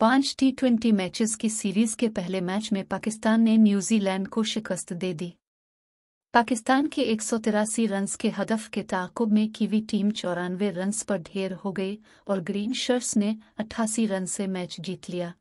पांच T twenty matches की series के पहले मैच में पाकिस्तान ने न्यूजीलैंड को शिकस्त दे दी पाकिस्तान के एक सौ तिरासी रन्स के हदफ के ताकुब में कीवी टीम चौरानवे रन्स पर ढेर हो गई और ग्रीन शर्ट्स ने अट्ठासी रन से मैच जीत लिया